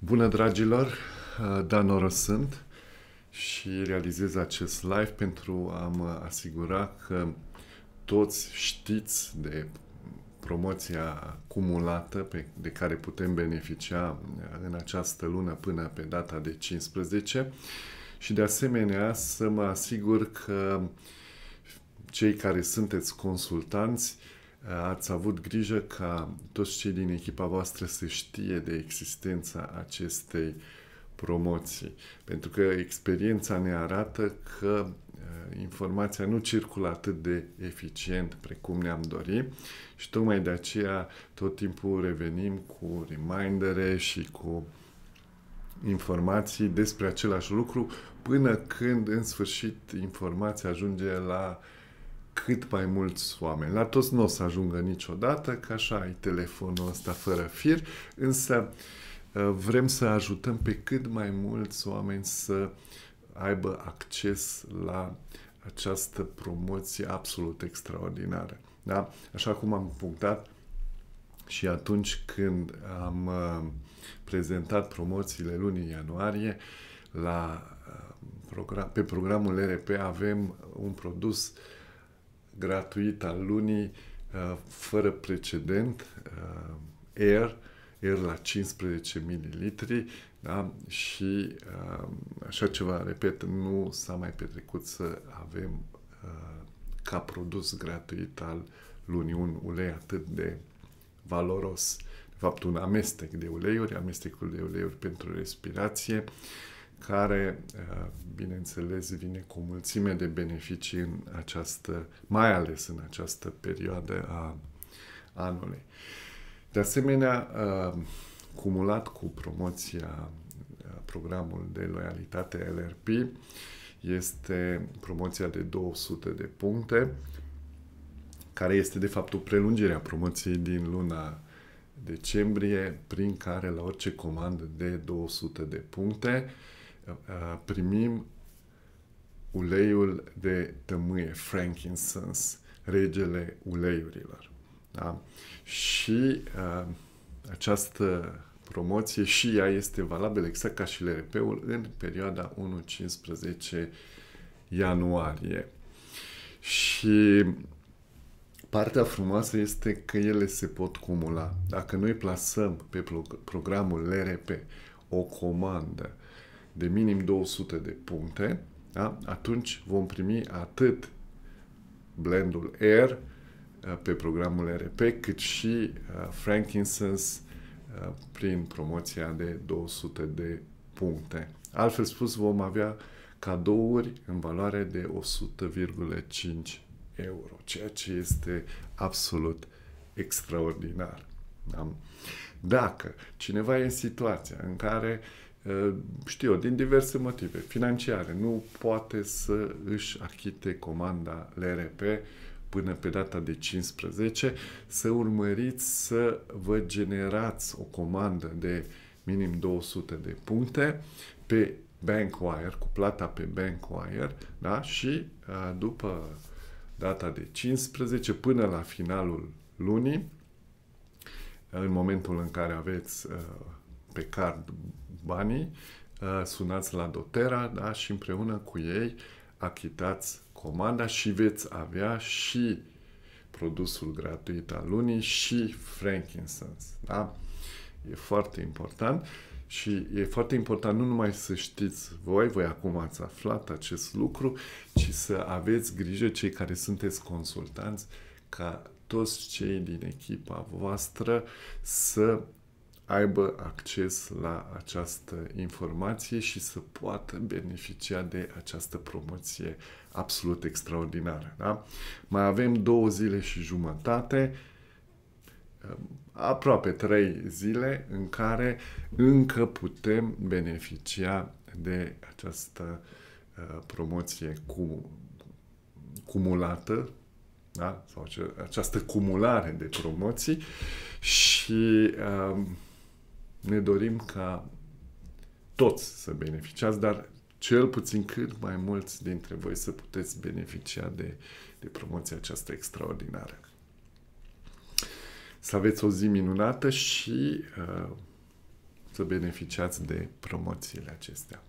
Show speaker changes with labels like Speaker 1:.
Speaker 1: Bună, dragilor! Uh, Dan Oră sunt și realizez acest live pentru a mă asigura că toți știți de promoția acumulată pe, de care putem beneficia uh, în această lună până pe data de 15 și de asemenea să mă asigur că cei care sunteți consultanți uh, ați avut grijă ca toți cei din echipa voastră să știe de existența acestei promoții. Pentru că experiența ne arată că uh, informația nu circulă atât de eficient precum ne-am dorit și tocmai de aceea tot timpul revenim cu remindere și cu informații despre același lucru până când în sfârșit informația ajunge la uh, cât mai mulți oameni. La toți nu o să ajungă niciodată, că așa ai telefonul ăsta fără fir, însă ă, vrem să ajutăm pe cât mai mulți oameni să aibă acces la această promoție absolut extraordinară. Da? Așa cum am punctat și atunci când am ă, prezentat promoțiile lunii ianuarie la ă, program, pe programul RP avem un produs uh, gratuit al lunii uh, fără precedent, uh, Air, Air la 15 ml da? și uh, așa ceva, repet, nu s-a mai petrecut să avem ca produs gratuit al lunii un ulei atât de valoros. De fapt, un amestec de uleiuri, amestecul de uleiuri pentru respirație, uh, care, uh, bineînțeles, vine cu o mulțime de beneficii în această, mai ales în această perioadă a anului. De asemenea, uh, cumulat cu promoția, uh, programul de loialitate LRP, este promoția de 200 de puncte, care este de fapt o prelungire a promoției din luna decembrie, prin care la orice comandă de 200 de puncte, primim uleiul de tămâie, frankincense, regele uleiurilor. Da? Și a, această promoție și ea este valabilă exact ca și LRP-ul în perioada 1-15 ianuarie. Și partea frumoasă este că ele se pot cumula. Dacă noi plasăm pe programul LRP o comandă de minim 200 de puncte, da? atunci vom primi atât blendul R uh, pe programul RP, cât și uh, frankincense uh, prin promoția de 200 de puncte. Altfel spus, vom avea cadouri în valoare de 100,5 euro, ceea ce este absolut extraordinar. Da? Dacă cineva e în situația în care uh, știu eu, din diverse motive financiare, nu poate să își achite comanda LRP până pe data de 15, să urmăriți să vă generați o comandă de minim 200 de puncte pe Bankwire, cu plata pe Bankwire, da? și după data de 15 până la finalul lunii, în momentul în care aveți pe card banii, uh, sunați la Dotera da? și împreună cu ei achitați comanda și veți avea și produsul gratuit al lunii și frankincense. Da? E foarte important și e foarte important nu numai să știți voi, voi acum ați aflat acest lucru, ci să aveți grijă cei care sunteți consultanți ca toți cei din echipa voastră să aibă acces la această informație și să poată beneficia de această promoție absolut extraordinară. Da? Mai avem două zile și jumătate, um, aproape trei zile în care încă putem beneficia de această uh, promoție cu, cumulată, da? sau această cumulare de promoții și uh, ne dorim ca toți să beneficiați, dar cel puțin cât mai mulți dintre voi să puteți beneficia de, de promoția aceasta extraordinară. Să aveți o zi minunată și uh, să beneficiați de promoțiile acestea.